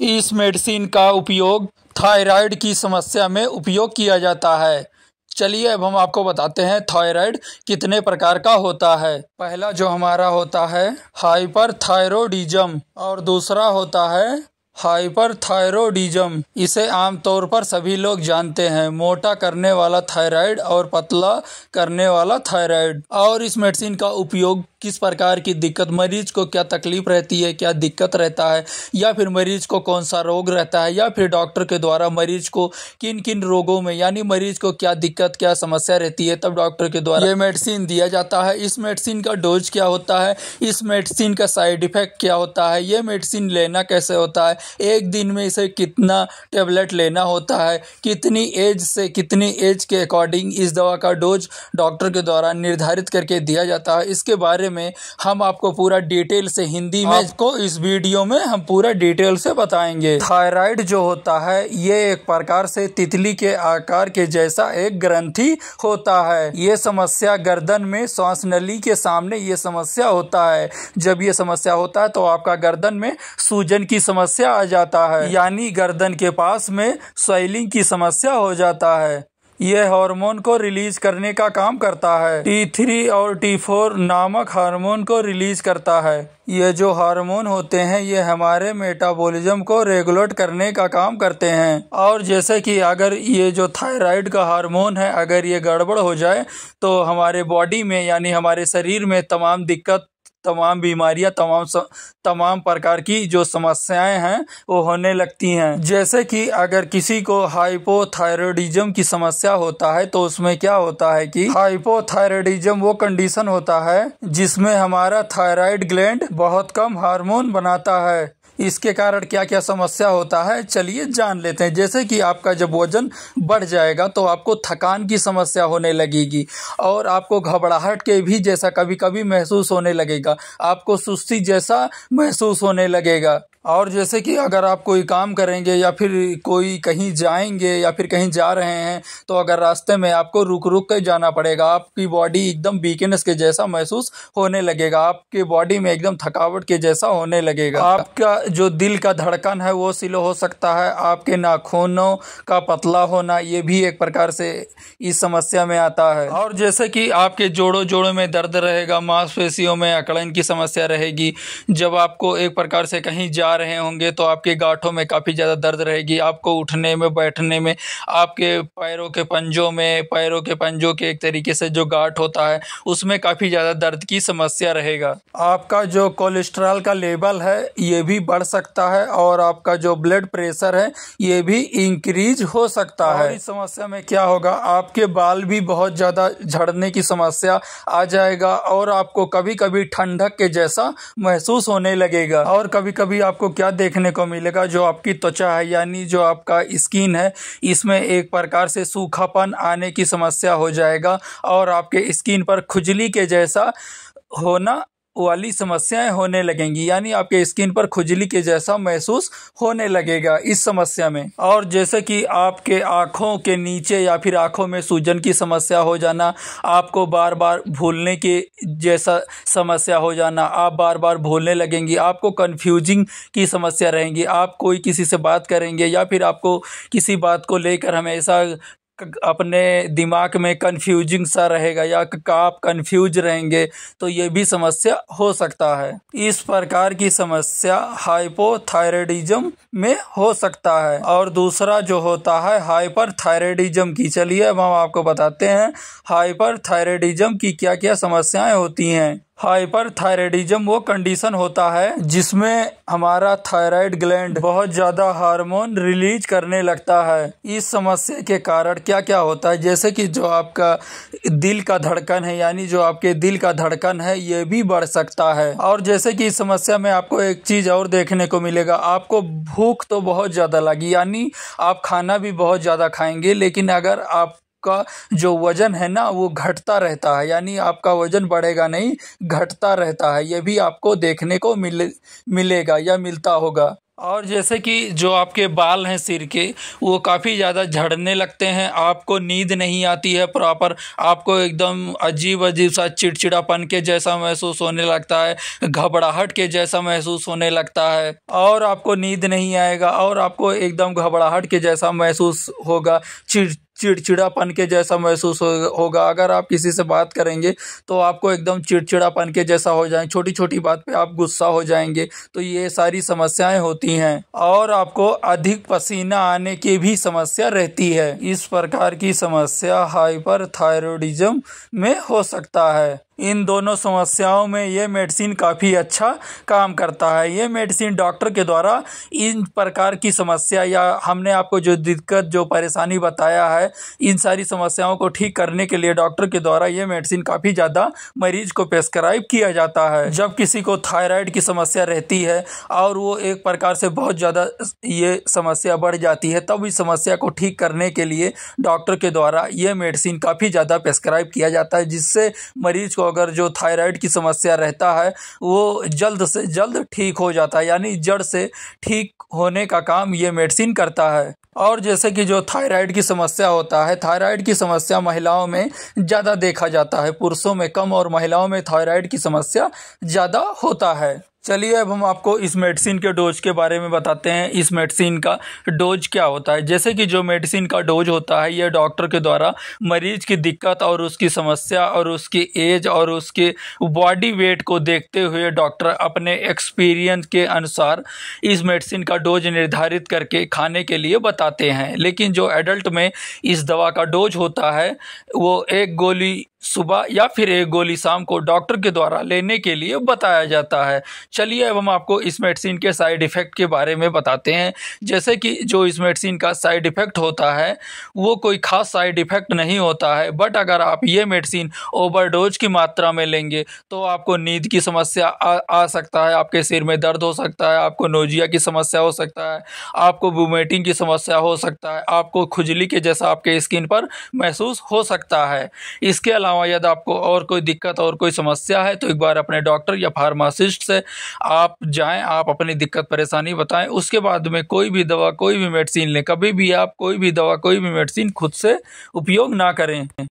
इस मेडिसिन का उपयोग थायराइड की समस्या में उपयोग किया जाता है चलिए अब हम आपको बताते हैं थायराइड कितने प्रकार का होता है पहला जो हमारा होता है हाइपर थायरोडिज्म और दूसरा होता है हाइपर थायरोडिज्म इसे आमतौर पर सभी लोग जानते हैं मोटा करने वाला थायराइड और पतला करने वाला थायराइड और इस मेडिसिन का उपयोग किस प्रकार की दिक्कत मरीज को क्या तकलीफ रहती है क्या दिक्कत रहता है या फिर मरीज को कौन सा रोग रहता है या फिर डॉक्टर के द्वारा मरीज को किन किन रोगों में यानी मरीज को क्या दिक्कत क्या समस्या रहती है तब डॉक्टर के द्वारा ये मेडिसिन दिया जाता है इस मेडिसिन का डोज क्या होता है इस मेडिसिन का साइड इफेक्ट क्या होता है ये मेडिसिन लेना कैसे होता है एक दिन में इसे कितना टेबलेट लेना होता है कितनी एज से कितनी एज के अकॉर्डिंग इस दवा का डोज डॉक्टर के द्वारा निर्धारित करके दिया जाता है इसके बारे में में हम आपको पूरा डिटेल से हिंदी में आपको इस वीडियो में हम पूरा डिटेल से बताएंगे थायराइड जो होता है ये एक प्रकार से तितली के आकार के जैसा एक ग्रंथि होता है ये समस्या गर्दन में श्वास नली के सामने ये समस्या होता है जब ये समस्या होता है तो आपका गर्दन में सूजन की समस्या आ जाता है यानी गर्दन के पास में स्वेलिंग की समस्या हो जाता है यह हार्मोन को रिलीज करने का काम करता है टी थ्री और टी फोर नामक हार्मोन को रिलीज करता है ये जो हार्मोन होते हैं ये हमारे मेटाबॉलिज्म को रेगुलेट करने का काम करते हैं और जैसे कि अगर ये जो थायराइड का हार्मोन है अगर ये गड़बड़ हो जाए तो हमारे बॉडी में यानी हमारे शरीर में तमाम दिक्कत तमाम बीमारियां तमाम स, तमाम प्रकार की जो समस्याएं हैं वो होने लगती हैं जैसे कि अगर किसी को हाइपोथायरॉयडिज्म की समस्या होता है तो उसमें क्या होता है कि हाइपोथायरॉयडिज्म वो कंडीशन होता है जिसमें हमारा थायराइड ग्लैंड बहुत कम हार्मोन बनाता है इसके कारण क्या क्या समस्या होता है चलिए जान लेते हैं जैसे कि आपका जब वजन बढ़ जाएगा तो आपको थकान की समस्या होने लगेगी और आपको घबराहट के भी जैसा कभी कभी महसूस होने लगेगा आपको सुस्ती जैसा महसूस होने लगेगा और जैसे कि अगर आप कोई काम करेंगे या फिर कोई कहीं जाएंगे या फिर कहीं जा रहे हैं तो अगर रास्ते में आपको रुक रुक कर जाना पड़ेगा आपकी बॉडी एकदम वीकनेस के जैसा महसूस होने लगेगा आपकी बॉडी में एकदम थकावट के जैसा होने लगेगा आपका जो दिल का धड़कन है वो सिलो हो सकता है आपके नाखूनों का पतला होना ये भी एक प्रकार से इस समस्या में आता है और जैसे कि आपके जोड़ों जोड़ों में दर्द रहेगा मांसपेशियों में अकड़न की समस्या रहेगी जब आपको एक प्रकार से कहीं जा रहे होंगे तो आपके गांठों में काफ़ी ज़्यादा दर्द रहेगी आपको उठने में बैठने में आपके पैरों के पंजों में पैरों के पंजों के एक तरीके से जो गांठ होता है उसमें काफ़ी ज़्यादा दर्द की समस्या रहेगा आपका जो कोलेस्ट्रॉल का लेवल है ये भी बढ़ सकता है और आपका जो ब्लड प्रेशर है ये भी इंक्रीज हो सकता है इस समस्या में क्या होगा आपके बाल भी बहुत ज़्यादा झड़ने की समस्या आ जाएगा और आपको कभी कभी ठंडक के जैसा महसूस होने लगेगा और कभी कभी आप आपको क्या देखने को मिलेगा जो आपकी त्वचा है यानी जो आपका स्किन है इसमें एक प्रकार से सूखापन आने की समस्या हो जाएगा और आपके स्किन पर खुजली के जैसा होना वाली समस्याएं होने लगेंगी यानी आपके स्किन पर खुजली के जैसा महसूस होने लगेगा इस समस्या में और जैसे कि आपके आँखों के नीचे या फिर आँखों में सूजन की समस्या हो जाना आपको बार बार भूलने के जैसा समस्या हो जाना आप बार बार भूलने लगेंगी आपको कन्फ्यूजिंग की समस्या रहेंगी आप कोई किसी से बात करेंगे या फिर आपको किसी बात को लेकर हमेशा अपने दिमाग में कन्फ्यूजिंग सा रहेगा या आप कन्फ्यूज रहेंगे तो ये भी समस्या हो सकता है इस प्रकार की समस्या हाइपोथायरेडिज्म में हो सकता है और दूसरा जो होता है हाइपर थायरेडिज्म की चलिए अब हम आपको बताते हैं हाइपर थायरेडिज्म की क्या क्या समस्याएं होती हैं हाइपरथायरेडिज्म वो कंडीशन होता है जिसमें हमारा थायराइड ग्लैंड बहुत ज्यादा हार्मोन रिलीज करने लगता है इस समस्या के कारण क्या क्या होता है जैसे कि जो आपका दिल का धड़कन है यानी जो आपके दिल का धड़कन है ये भी बढ़ सकता है और जैसे कि इस समस्या में आपको एक चीज और देखने को मिलेगा आपको भूख तो बहुत ज्यादा लगी यानी आप खाना भी बहुत ज्यादा खाएंगे लेकिन अगर आप आपका जो वजन है ना वो घटता रहता है यानी आपका वजन बढ़ेगा नहीं घटता रहता है ये भी आपको देखने को मिले मिलेगा या मिलता होगा और जैसे कि जो आपके बाल हैं सिर के वो काफ़ी ज़्यादा झड़ने लगते हैं आपको नींद नहीं आती है प्रॉपर आपको एकदम अजीब अजीब सा चिड़चिड़ापन के जैसा महसूस होने लगता है घबराहट के जैसा महसूस होने लगता है और आपको नींद नहीं आएगा और आपको एकदम घबराहट के जैसा महसूस होगा चिड़ चिड़चिड़ापन के जैसा महसूस हो, होगा अगर आप किसी से बात करेंगे तो आपको एकदम चिड़चिड़ापन के जैसा हो जाए छोटी छोटी बात पे आप गुस्सा हो जाएंगे तो ये सारी समस्याएं होती हैं और आपको अधिक पसीना आने की भी समस्या रहती है इस प्रकार की समस्या हाइपर में हो सकता है इन दोनों समस्याओं में ये मेडिसिन काफ़ी अच्छा काम करता है ये मेडिसिन डॉक्टर के द्वारा इन प्रकार की समस्या या हमने आपको जो दिक्कत जो परेशानी बताया है इन सारी समस्याओं को ठीक करने के लिए डॉक्टर के द्वारा ये मेडिसिन काफ़ी ज़्यादा मरीज को प्रेस्क्राइब किया जाता है जब किसी को थायराइड की समस्या रहती है और वो एक प्रकार से बहुत ज़्यादा ये समस्या बढ़ जाती है तब इस समस्या को ठीक करने के लिए डॉक्टर के द्वारा ये मेडिसिन काफ़ी ज़्यादा प्रेस्क्राइब किया जाता है जिससे मरीज को अगर जो थायराइड की समस्या रहता है वो जल्द से जल्द ठीक हो जाता है यानी जड़ से ठीक होने का काम ये मेडिसिन करता है और जैसे कि जो थायराइड की समस्या होता है थायराइड की समस्या महिलाओं में ज़्यादा देखा जाता है पुरुषों में कम और महिलाओं में थायराइड की समस्या ज़्यादा होता है चलिए अब हम आपको इस मेडिसिन के डोज के बारे में बताते हैं इस मेडिसिन का डोज क्या होता है जैसे कि जो मेडिसिन का डोज होता है यह डॉक्टर के द्वारा मरीज की दिक्कत और उसकी समस्या और उसकी एज और उसके बॉडी वेट को देखते हुए डॉक्टर अपने एक्सपीरियंस के अनुसार इस मेडिसिन का डोज निर्धारित करके खाने के लिए बताते हैं लेकिन जो एडल्ट में इस दवा का डोज होता है वो एक गोली सुबह या फिर एक गोली शाम को डॉक्टर के द्वारा लेने के लिए बताया जाता है चलिए अब हम आपको इस मेडिसिन के साइड इफ़ेक्ट के बारे में बताते हैं जैसे कि जो इस मेडिसिन का साइड इफ़ेक्ट होता है वो कोई ख़ास साइड इफ़ेक्ट नहीं होता है बट अगर आप ये मेडिसिन ओवरडोज की मात्रा में लेंगे तो आपको नींद की समस्या आ, आ सकता है आपके सिर में दर्द हो सकता है आपको नोजिया की समस्या हो सकता है आपको वोमिटिंग की समस्या हो सकता है आपको खुजली के जैसा आपके स्किन पर महसूस हो सकता है इसके अलावा यदि आपको और कोई दिक्कत और कोई समस्या है तो एक बार अपने डॉक्टर या फार्मासिस्ट से आप जाएं आप अपनी दिक्कत परेशानी बताएं उसके बाद में कोई भी दवा कोई भी मेडिसिन लें कभी भी आप कोई भी दवा कोई भी मेडिसिन खुद से उपयोग ना करें